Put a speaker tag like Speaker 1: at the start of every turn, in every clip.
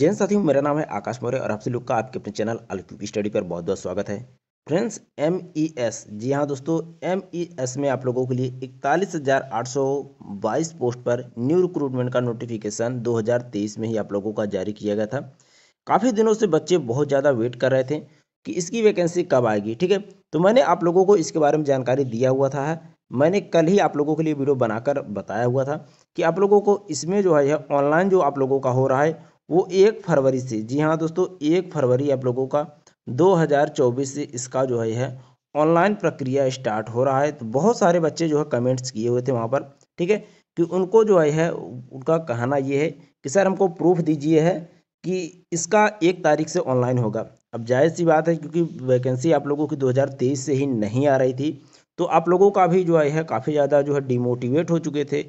Speaker 1: जैन साथियों मेरा नाम है आकाश मौर्य और आपसे लुक का आपके अपने चैनल अल्पी स्टडी पर बहुत बहुत स्वागत है फ्रेंड्स एम ई एस जी हाँ दोस्तों एम ई एस में आप लोगों के लिए इकतालीस हज़ार आठ सौ बाईस पोस्ट पर न्यू रिक्रूटमेंट का नोटिफिकेशन 2023 में ही आप लोगों का जारी किया गया था काफ़ी दिनों से बच्चे बहुत ज़्यादा वेट कर रहे थे कि इसकी वैकेंसी कब आएगी ठीक है तो मैंने आप लोगों को इसके बारे में जानकारी दिया हुआ था मैंने कल ही आप लोगों के लिए वीडियो बनाकर बताया हुआ था कि आप लोगों को इसमें जो है ऑनलाइन जो आप लोगों का हो रहा है वो एक फरवरी से जी हाँ दोस्तों एक फरवरी आप लोगों का 2024 से इसका जो है ऑनलाइन प्रक्रिया स्टार्ट हो रहा है तो बहुत सारे बच्चे जो है कमेंट्स किए हुए थे वहाँ पर ठीक है कि उनको जो है उनका कहना ये है कि सर हमको प्रूफ दीजिए है कि इसका एक तारीख से ऑनलाइन होगा अब जाहिर सी बात है क्योंकि वैकेंसी आप लोगों की 2023 से ही नहीं आ रही थी तो आप लोगों का भी जो है काफ़ी ज़्यादा जो है डिमोटिवेट हो चुके थे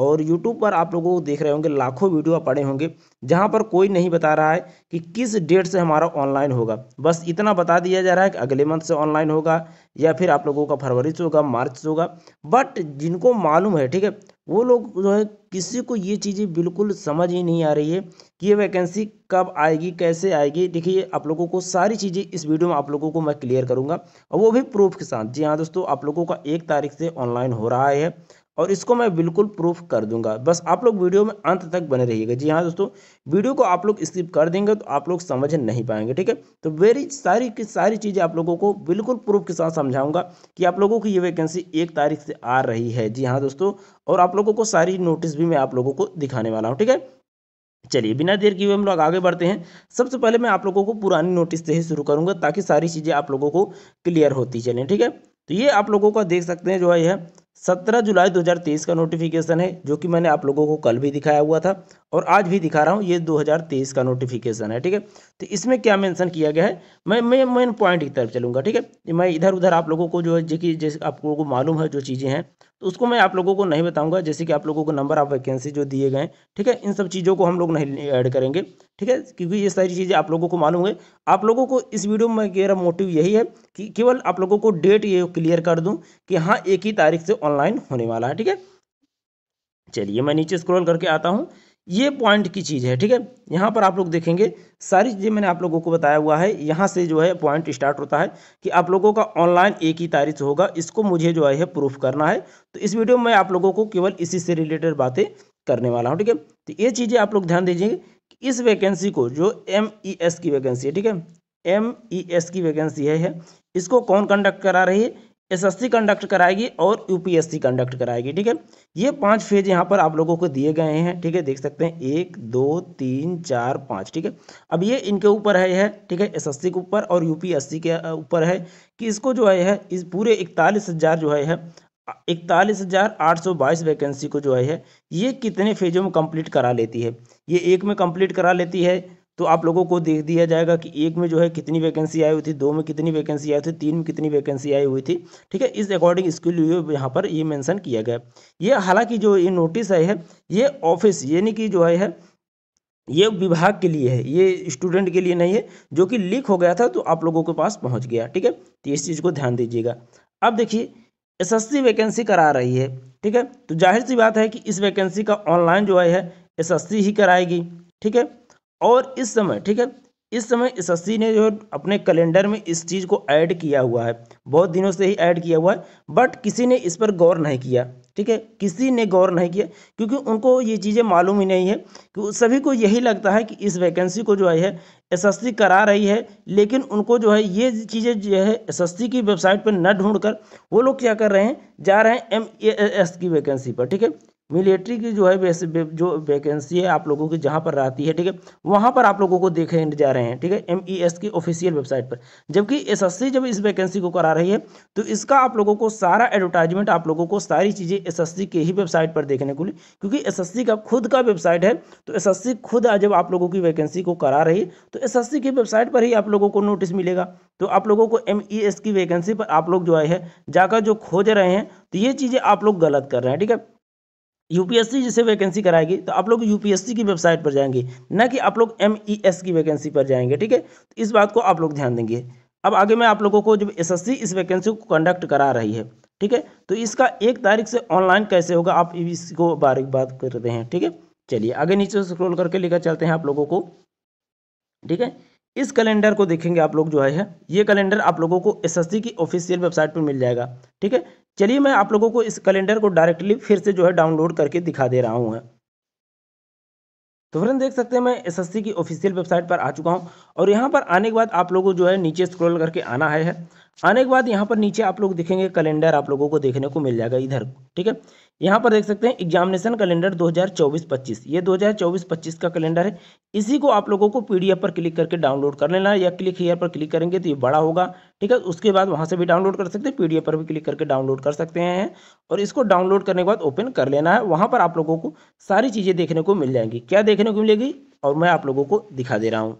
Speaker 1: और यूट्यूब पर आप लोगों को देख रहे होंगे लाखों वीडियो पड़े होंगे जहाँ पर कोई नहीं बता रहा है कि किस डेट से हमारा ऑनलाइन होगा बस इतना बता दिया जा रहा है कि अगले मंथ से ऑनलाइन होगा या फिर आप लोगों का फरवरी से होगा मार्च से होगा बट जिनको मालूम है ठीक है वो लोग जो है किसी को ये चीज़ें बिल्कुल समझ ही नहीं आ रही है कि ये वैकेंसी कब आएगी कैसे आएगी देखिए आप लोगों को सारी चीज़ें इस वीडियो में आप लोगों को मैं क्लियर करूंगा और वो भी प्रूफ के साथ जी हाँ दोस्तों आप लोगों का एक तारीख से ऑनलाइन हो रहा है और इसको मैं बिल्कुल प्रूफ कर दूंगा बस आप लोग वीडियो में अंत तक बने रहिएगा जी हाँ दोस्तों वीडियो को आप लोग स्किप कर देंगे तो आप लोग समझ नहीं पाएंगे ठीक है तो वेरी सारी की सारी चीज़ें आप लोगों को बिल्कुल प्रूफ के साथ समझाऊंगा कि आप लोगों की ये वैकेंसी एक तारीख से आ रही है जी हाँ दोस्तों और आप लोगों को सारी नोटिस भी मैं आप लोगों को दिखाने वाला हूँ ठीक है चलिए बिना देर किए हम लोग आगे बढ़ते हैं सबसे पहले मैं आप लोगों को पुरानी नोटिस से ही शुरू करूंगा ताकि सारी चीज़ें आप लोगों को क्लियर होती चलें ठीक है तो ये आप लोगों का देख सकते हैं जो है यह सत्रह जुलाई 2023 का नोटिफिकेशन है जो कि मैंने आप लोगों को कल भी दिखाया हुआ था और आज भी दिखा रहा हूँ ये 2023 का नोटिफिकेशन है ठीक है तो इसमें क्या मेंशन किया गया है मैं मैं मेन पॉइंट की तरफ चलूँगा ठीक है मैं इधर उधर आप लोगों को जो है जैसे जैसे आप लोगों को मालूम है जो चीज़ें हैं तो उसको मैं आप लोगों को नहीं बताऊंगा जैसे कि आप लोगों को नंबर ऑफ वैकेंसी जो दिए गए ठीक है इन सब चीज़ों को हम लोग नहीं ऐड करेंगे ठीक है क्योंकि ये सारी चीज़ें आप लोगों को मालूम है आप लोगों को इस वीडियो में मेरा मोटिव यही है कि केवल आप लोगों को डेट ये क्लियर कर दूँ कि हाँ एक ही तारीख से ऑनलाइन होने वाला है ठीक है चलिए मैं नीचे स्क्रॉल करके आता हूँ ये पॉइंट की चीज़ है ठीक है यहाँ पर आप लोग देखेंगे सारी चीज़ें मैंने आप लोगों को बताया हुआ है यहाँ से जो है पॉइंट स्टार्ट होता है कि आप लोगों का ऑनलाइन एक ही तारीख होगा इसको मुझे जो है प्रूफ करना है तो इस वीडियो में आप लोगों को केवल इसी से रिलेटेड बातें करने वाला हूँ ठीक है तो ये चीज़ें आप लोग ध्यान दीजिए इस वैकेंसी को जो एम ई एस की वैकेंसी है ठीक है एम ई एस की वैकेंसी है इसको कौन कंडक्ट करा रही है एसएससी कंडक्ट कराएगी और यूपीएससी कंडक्ट कराएगी ठीक है ये पांच फेज यहाँ पर आप लोगों को दिए गए हैं ठीक है देख सकते हैं एक दो तीन चार पाँच ठीक है अब ये इनके ऊपर है यह ठीक है एसएससी के ऊपर और यूपीएससी के ऊपर है कि इसको जो है यह इस पूरे इकतालीस हज़ार जो है यह इकतालीस हज़ार आठ सौ बाईस वैकेंसी को जो है ये कितने फेजों में कम्प्लीट करा लेती है ये एक में कम्प्लीट करा लेती है तो आप लोगों को देख दिया जाएगा कि एक में जो है कितनी वैकेंसी आई हुई थी दो में कितनी वैकेंसी आई थी तीन में कितनी वैकेंसी आई हुई थी ठीक है इस अकॉर्डिंग इसके लिए यहाँ पर ये मैंसन किया गया ये हालांकि जो ये नोटिस आई है ये ऑफिस यानी कि जो है ये विभाग के लिए है ये स्टूडेंट के लिए नहीं है जो कि लीक हो गया था तो आप लोगों के पास पहुंच गया ठीक है तो इस चीज़ को ध्यान दीजिएगा अब देखिए एस सी वैकेंसी करा रही है ठीक है तो जाहिर सी बात है कि इस वैकेंसी का ऑनलाइन जो है सी ही कराएगी ठीक है और इस समय ठीक है इस समय एसएससी ने जो अपने कैलेंडर में इस चीज़ को ऐड किया हुआ है बहुत दिनों से ही ऐड किया हुआ है बट किसी ने इस पर गौर नहीं किया ठीक है किसी ने गौर नहीं किया क्योंकि उनको ये चीज़ें मालूम ही नहीं है कि सभी को यही लगता है कि इस वैकेंसी को जो है एस करा रही है लेकिन उनको जो है ये चीज़ें जो है एस की वेबसाइट पर न ढूंढ कर वो लोग क्या कर रहे हैं जा रहे हैं एम की वैकेंसी पर ठीक है मिलिट्री की जो है वैसे जो वैकेंसी है आप लोगों की जहाँ पर रहती है ठीक है वहाँ पर आप लोगों को देखे जा रहे हैं ठीक है एम ई एस की ऑफिशियल वेबसाइट पर जबकि एस एस सी जब इस वैकेंसी को करा रही है तो इसका आप लोगों को सारा एडवर्टाइजमेंट आप लोगों को सारी चीज़ें एस एस सी के ही वेबसाइट पर देखने को मिली क्योंकि एस एस सी का खुद का वेबसाइट है तो एस एस सी खुद जब आप लोगों की वैकेंसी को करा रही है तो एस एस सी की वेबसाइट पर ही आप लोगों को नोटिस मिलेगा तो आप लोगों को एम ई एस की वैकेंसी पर आप लोग जो है जाकर जो खोज रहे हैं तो ये चीज़ें आप लोग गलत कर रहे हैं ठीक है यूपीएससी जिसे वैकेंसी कराएगी तो आप लोग यूपीएससी की वेबसाइट पर जाएंगे ना कि आप लोग एम e की वैकेंसी पर जाएंगे ठीक है तो इस बात को आप लोग ध्यान देंगे अब आगे मैं आप लोगों को जब एसएससी इस वैकेंसी को कंडक्ट करा रही है ठीक है तो इसका एक तारीख से ऑनलाइन कैसे होगा आप इसको बारीक बात करते हैं ठीक है चलिए आगे नीचे स्क्रोल करके लेकर चलते हैं आप लोगों को ठीक है इस कैलेंडर को देखेंगे आप लोग जो है ये कैलेंडर आप लोगों को एसएससी की ऑफिशियल वेबसाइट पर मिल जाएगा ठीक है चलिए मैं आप लोगों को इस कैलेंडर को डायरेक्टली फिर से जो है डाउनलोड करके दिखा दे रहा हूँ तो फिर देख सकते हैं मैं एसएससी की ऑफिशियल वेबसाइट पर आ चुका हूँ और यहाँ पर आने के बाद आप लोगों को जो है नीचे स्क्रॉल करके आना है आने के बाद यहाँ पर नीचे आप लोग देखेंगे कैलेंडर आप लोगों को देखने को मिल जाएगा इधर ठीक है यहाँ पर देख सकते हैं एग्जामिनेशन कैलेंडर 2024-25 ये 2024-25 का कैलेंडर है इसी को आप लोगों को पीडीएफ पर क्लिक करके डाउनलोड कर लेना है या क्लिक हेयर पर क्लिक करेंगे तो ये बड़ा होगा ठीक है उसके बाद वहाँ से भी डाउनलोड कर सकते हैं पीडीएफ पर भी क्लिक करके डाउनलोड कर सकते हैं और इसको डाउनलोड करने के बाद ओपन कर लेना है वहाँ पर आप लोगों को सारी चीज़ें देखने को मिल जाएंगी क्या देखने को मिलेगी और मैं आप लोगों को दिखा दे रहा हूँ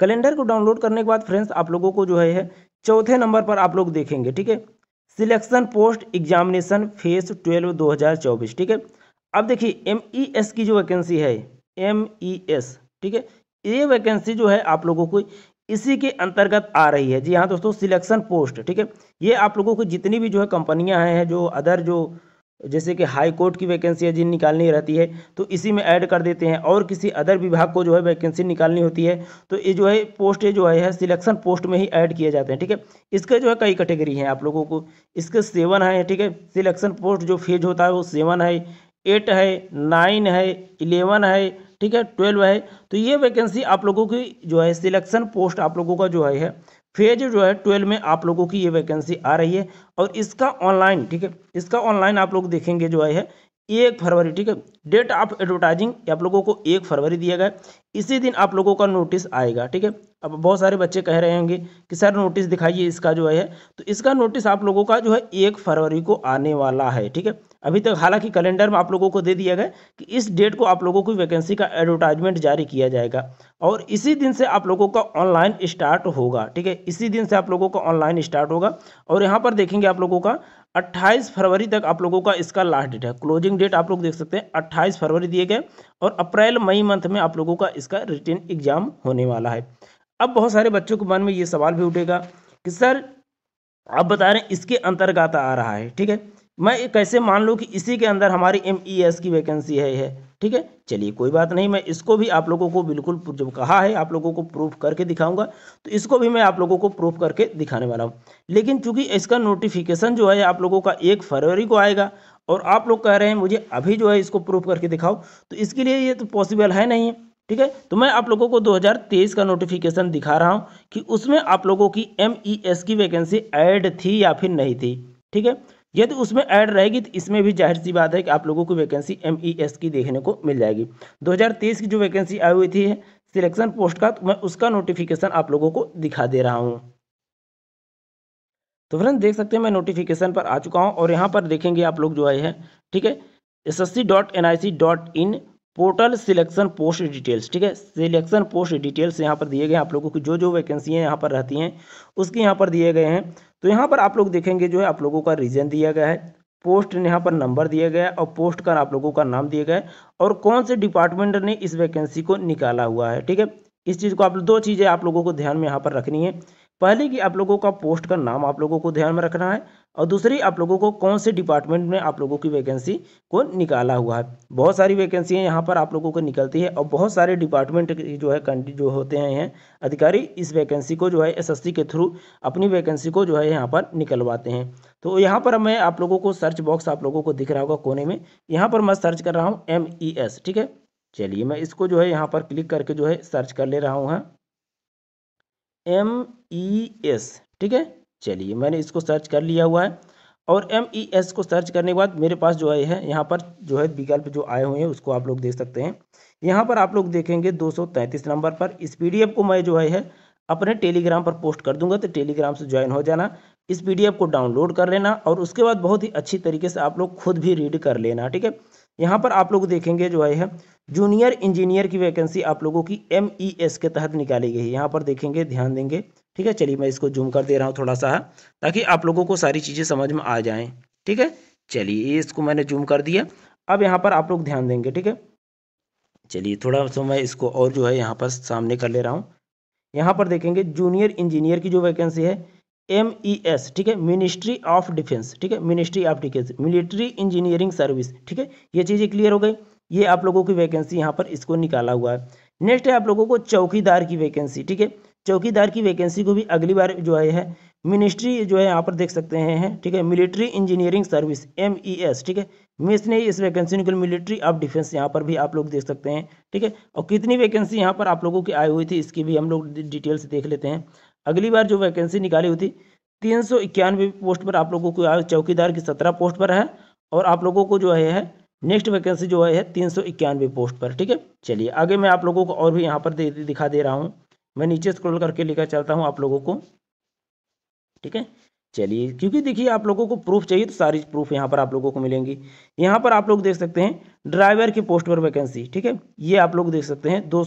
Speaker 1: कैलेंडर को डाउनलोड करने के बाद फ्रेंड्स आप लोगों को जो है चौथे नंबर पर आप लोग देखेंगे ठीक है selection post examination phase twelve 2024 ठीक है अब देखिए एम ई एस की जो वैकेंसी है एम ई एस ठीक है ये वैकेंसी जो है आप लोगों को इसी के अंतर्गत आ रही है जी हाँ दोस्तों सिलेक्शन पोस्ट ठीक है ये आप लोगों को जितनी भी जो है कंपनियां हैं जो अदर जो जैसे कि हाई कोर्ट की वैकेंसी है जिन निकालनी रहती है तो इसी में ऐड कर देते हैं और किसी अदर विभाग को जो है वैकेंसी निकालनी होती है तो ये जो है पोस्ट जो है सिलेक्शन पोस्ट में ही ऐड किए जाते हैं ठीक है इसके जो है कई कैटेगरी हैं आप लोगों को इसके सेवन है ठीक है सिलेक्शन पोस्ट जो फेज होता है वो सेवन है एट है नाइन है इलेवन है ठीक है ट्वेल्व है तो ये वैकेंसी आप लोगों की जो है सिलेक्शन पोस्ट आप लोगों का जो है फेज जो है ट्वेल्व में आप लोगों की ये वैकेंसी आ रही है और इसका ऑनलाइन ठीक है इसका ऑनलाइन आप लोग देखेंगे जो है एक फरवरी ठीक है डेट ऑफ एडवर्टाइजिंग आप लोगों को एक फरवरी दिया गया इसी दिन आप लोगों का नोटिस आएगा ठीक है अब बहुत सारे बच्चे कह रहे होंगे कि सर नोटिस दिखाइए इसका जो है तो इसका नोटिस आप लोगों का जो है एक फरवरी को आने वाला है ठीक है अभी तक हालांकि कैलेंडर में आप लोगों को दे दिया गया कि इस डेट को आप लोगों को वैकेंसी का एडवर्टाइजमेंट जारी किया जाएगा और इसी दिन से आप लोगों का ऑनलाइन स्टार्ट होगा ठीक है इसी दिन से आप लोगों का ऑनलाइन स्टार्ट होगा और यहाँ पर देखेंगे आप लोगों का 28 फरवरी तक आप लोगों का इसका लास्ट डेट है क्लोजिंग डेट आप लोग देख सकते हैं अट्ठाईस फरवरी दिए गए और अप्रैल मई मंथ में आप लोगों का इसका रिटर्न एग्जाम होने वाला है अब बहुत सारे बच्चों के मन में ये सवाल भी उठेगा कि सर आप बता रहे हैं इसके अंतर्गत आ रहा है ठीक है मैं कैसे मान लूँ कि इसी के अंदर हमारी एम ई एस की वैकेंसी है यह ठीक है चलिए कोई बात नहीं मैं इसको भी आप लोगों को बिल्कुल जब कहा है आप लोगों को प्रूफ करके दिखाऊंगा तो इसको भी मैं आप लोगों को प्रूफ करके दिखाने वाला हूँ लेकिन चूंकि इसका नोटिफिकेशन जो है आप लोगों का एक फरवरी को आएगा और आप लोग कह रहे हैं मुझे अभी जो है इसको प्रूफ करके दिखाओ तो इसके लिए ये तो पॉसिबल है नहीं है ठीक है तो मैं आप लोगों को 2023 का नोटिफिकेशन दिखा रहा हूँ कि उसमें आप लोगों की एम e की वैकेंसी ऐड थी या फिर नहीं थी ठीक है यदि उसमें ऐड रहेगी तो इसमें भी जाहिर सी बात है कि आप लोगों को वैकेंसी एम e की देखने को मिल जाएगी 2023 की जो वैकेंसी आई हुई थी सिलेक्शन पोस्ट का तो मैं उसका नोटिफिकेशन आप लोगों को दिखा दे रहा हूँ तो फ्रेंड देख सकते हैं मैं नोटिफिकेशन पर आ चुका हूँ और यहाँ पर देखेंगे आप लोग जो आए हैं ठीक है S S C dot N I C dot in portal selection post details ठीक है सिलेक्शन पोस्ट डिटेल्स यहाँ पर दिए गए आप लोगों की जो जो वैकेंसी हैं यहाँ पर रहती हैं उसके यहाँ पर दिए गए हैं तो यहाँ पर आप लोग देखेंगे जो है आप लोगों का रीजन दिया गया है पोस्ट यहाँ पर नंबर दिया गया है और पोस्ट का आप लोगों का नाम दिया गया है और कौन से डिपार्टमेंट ने इस वैकेंसी को निकाला हुआ है ठीक है इस चीज़ को आप दो चीज़ें आप लोगों को ध्यान में यहाँ पर रखनी है पहले कि आप लोगों का पोस्ट का नाम आप लोगों को ध्यान में रखना है और दूसरी आप लोगों को कौन से डिपार्टमेंट में आप लोगों की वैकेंसी को निकाला हुआ है बहुत सारी वैकेंसियाँ यहाँ पर आप लोगों को निकलती है और बहुत सारे डिपार्टमेंट जो है जो होते हैं है, अधिकारी इस वैकेंसी को जो है एस के थ्रू अपनी वैकेंसी को जो है यहाँ पर निकलवाते हैं तो यहाँ पर मैं आप लोगों को सर्च बॉक्स आप लोगों को दिख रहा होगा कोने में यहाँ पर मैं सर्च कर रहा हूँ एम e ठीक है चलिए मैं इसको जो है यहाँ पर क्लिक करके जो है सर्च कर ले रहा हूँ हाँ। एम ई एस ठीक है चलिए मैंने इसको सर्च कर लिया हुआ है और एम ई एस को सर्च करने के बाद मेरे पास जो है यहाँ पर जो है विकल्प जो आए हुए हैं उसको आप लोग देख सकते हैं यहाँ पर आप लोग देखेंगे 233 नंबर पर इस एफ़ को मैं जो है अपने टेलीग्राम पर पोस्ट कर दूंगा तो टेलीग्राम से ज्वाइन हो जाना इस एफ को डाउनलोड कर लेना और उसके बाद बहुत ही अच्छी तरीके से आप लोग खुद भी रीड कर लेना ठीक है यहाँ पर आप लोग देखेंगे जो है जूनियर इंजीनियर की वैकेंसी आप लोगों की एम ई एस के तहत निकाली गई है यहाँ पर देखेंगे ध्यान देंगे ठीक है चलिए मैं इसको जूम कर दे रहा हूँ थोड़ा सा ताकि आप लोगों को सारी चीज़ें समझ में आ जाएँ ठीक है चलिए इसको मैंने जूम कर दिया अब यहाँ पर आप लोग ध्यान देंगे ठीक है चलिए थोड़ा सा मैं इसको और जो है यहाँ पर सामने कर ले रहा हूँ यहाँ पर देखेंगे जूनियर इंजीनियर की जो वैकेंसी है एम ई एस ठीक है मिनिस्ट्री ऑफ डिफेंस ठीक है ministry of defence military engineering service ठीक है ये चीज़ें क्लियर हो गई ये आप लोगों की वैकेंसी यहाँ पर इसको निकाला हुआ है नेक्स्ट है आप लोगों को चौकीदार की वैकेंसी ठीक है चौकीदार की वैकेंसी को भी अगली बार जो है मिनिस्ट्री जो है यहाँ पर देख सकते हैं ठीक है military engineering service M E S ठीक है मिस ने इस वैकेंसी निकल मिलिट्री ऑफ डिफेंस यहाँ पर भी आप लोग देख सकते हैं ठीक है और कितनी वैकेंसी यहाँ पर आप लोगों की आई हुई थी इसकी भी हम लोग डिटेल्स देख लेते हैं अगली बार जो वैकेंसी निकाली हुई थी तीन सौ इक्यानवे पोस्ट पर आप लोगों को चौकीदार की सत्रह पोस्ट पर है और आप लोगों को जो है नेक्स्ट वैकेंसी जो है तीन सौ इक्यानवे पोस्ट पर ठीक है चलिए आगे मैं आप लोगों को और भी यहाँ पर दे, दिखा दे रहा हूँ मैं नीचे स्क्रॉल करके लेकर चलता हूँ आप लोगों को ठीक है चलिए क्योंकि देखिए आप लोगों को प्रूफ चाहिए तो सारी प्रूफ यहाँ पर आप लोगों को मिलेंगी यहाँ पर आप लोग देख सकते हैं ड्राइवर की पोस्ट पर वैकेंसी ठीक है ये आप लोग देख सकते हैं दो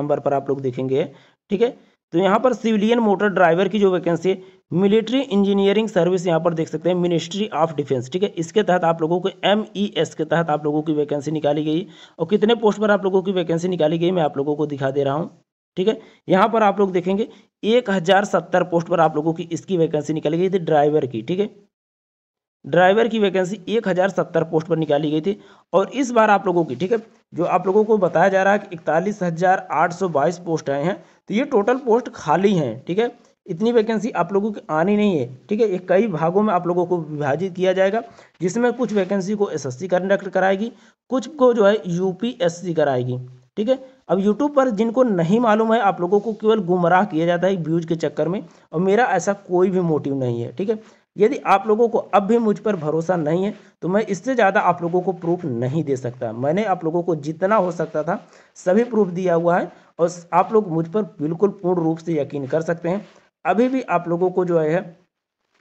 Speaker 1: नंबर पर आप लोग देखेंगे ठीक है तो यहाँ पर सिविलियन मोटर ड्राइवर की जो वैकेंसी है मिलिट्री इंजीनियरिंग सर्विस यहाँ पर देख सकते हैं मिनिस्ट्री ऑफ डिफेंस ठीक है इसके तहत आप लोगों को एम ई एस के तहत आप लोगों की वैकेंसी निकाली गई और कितने पोस्ट पर आप लोगों की वैकेंसी निकाली गई मैं आप लोगों को दिखा दे रहा हूँ ठीक है यहाँ पर आप लोग देखेंगे एक हज़ार सत्तर पोस्ट पर आप लोगों की इसकी वैकेंसी निकाली गई थी ड्राइवर की ठीक है ड्राइवर की वैकेंसी एक हज़ार सत्तर पोस्ट पर निकाली गई थी और इस बार आप लोगों की ठीक है जो आप लोगों को बताया जा रहा है कि इकतालीस हज़ार आठ सौ बाईस पोस्ट आए हैं तो ये टोटल पोस्ट खाली हैं ठीक है इतनी वैकेंसी आप लोगों की आनी नहीं है ठीक है ये कई भागों में आप लोगों को विभाजित किया जाएगा जिसमें कुछ वैकेंसी को एस एस कंडक्ट कराएगी कुछ को जो है सी कराएगी ठीक है अब यूट्यूब पर जिनको नहीं मालूम है आप लोगों को केवल गुमराह किया जाता है व्यूज के चक्कर में और मेरा ऐसा कोई भी मोटिव नहीं है ठीक है यदि आप लोगों को अब भी मुझ पर भरोसा नहीं है तो मैं इससे ज़्यादा आप लोगों को प्रूफ नहीं दे सकता मैंने आप लोगों को जितना हो सकता था सभी प्रूफ दिया हुआ है और आप लोग मुझ पर बिल्कुल पूर्ण रूप से यकीन कर सकते हैं अभी भी आप लोगों को जो है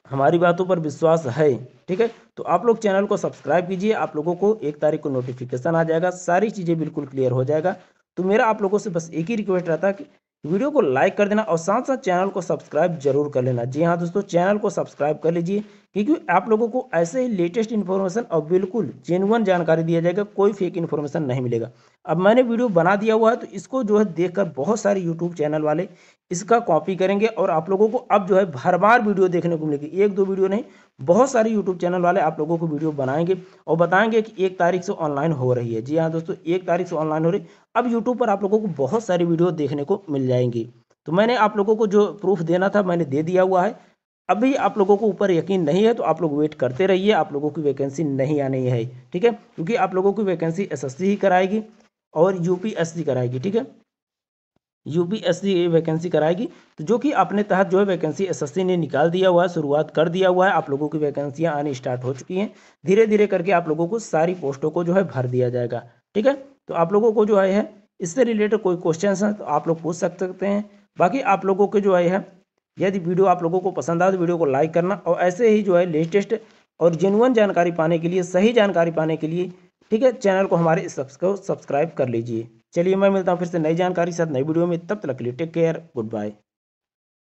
Speaker 1: हमारी बातों पर विश्वास है ठीक है तो आप लोग चैनल को सब्सक्राइब कीजिए आप लोगों को एक तारीख को नोटिफिकेशन आ जाएगा सारी चीज़ें बिल्कुल क्लियर हो जाएगा तो मेरा आप लोगों से बस एक ही रिक्वेस्ट रहता है कि वीडियो को लाइक कर देना और साथ साथ चैनल को सब्सक्राइब जरूर कर लेना जी हाँ दोस्तों चैनल को सब्सक्राइब कर लीजिए क्योंकि आप लोगों को ऐसे ही लेटेस्ट इन्फॉर्मेशन और बिल्कुल जेनुअन जानकारी दिया जाएगा कोई फेक इन्फॉर्मेशन नहीं मिलेगा अब मैंने वीडियो बना दिया हुआ है तो इसको जो है देखकर बहुत सारे यूट्यूब चैनल वाले इसका कॉपी करेंगे और आप लोगों को अब जो है हर बार वीडियो देखने को मिलेगी एक दो वीडियो नहीं बहुत सारे यूट्यूब चैनल वाले आप लोगों को वीडियो बनाएंगे और बताएंगे कि एक तारीख से ऑनलाइन हो रही है जी हाँ दोस्तों एक तारीख से ऑनलाइन हो रही अब यूट्यूब पर आप लोगों को बहुत सारी वीडियो देखने को मिल जाएंगी तो मैंने आप लोगों को जो प्रूफ देना था मैंने दे दिया हुआ है अभी आप लोगों को ऊपर यकीन नहीं है तो आप लोग वेट करते रहिए आप लोगों की वैकेंसी नहीं आनी है ठीक है क्योंकि आप लोगों की वैकेंसी एसएससी ही कराएगी और यूपीएससी कराएगी ठीक है यूपीएससी वैकेंसी कराएगी तो जो कि अपने तहत जो है वैकेंसी एसएससी ने निकाल दिया हुआ है शुरुआत कर दिया हुआ है आप लोगों की वैकेंसियां आनी स्टार्ट हो चुकी हैं धीरे धीरे करके आप लोगों को सारी पोस्टों को जो है भर दिया जाएगा ठीक है तो आप लोगों को जो है इससे रिलेटेड कोई क्वेश्चन है तो आप लोग पूछ सकते हैं बाकी आप लोगों के जो है यदि वीडियो आप लोगों को पसंद आए तो वीडियो को लाइक करना और ऐसे ही जो है लेटेस्ट और जेनुअन जानकारी पाने के लिए सही जानकारी पाने के लिए ठीक है चैनल को हमारे को सब्सक्राइब कर लीजिए चलिए मैं मिलता हूँ फिर से नई जानकारी के साथ नई वीडियो में तब तक लिए टेक केयर गुड बाय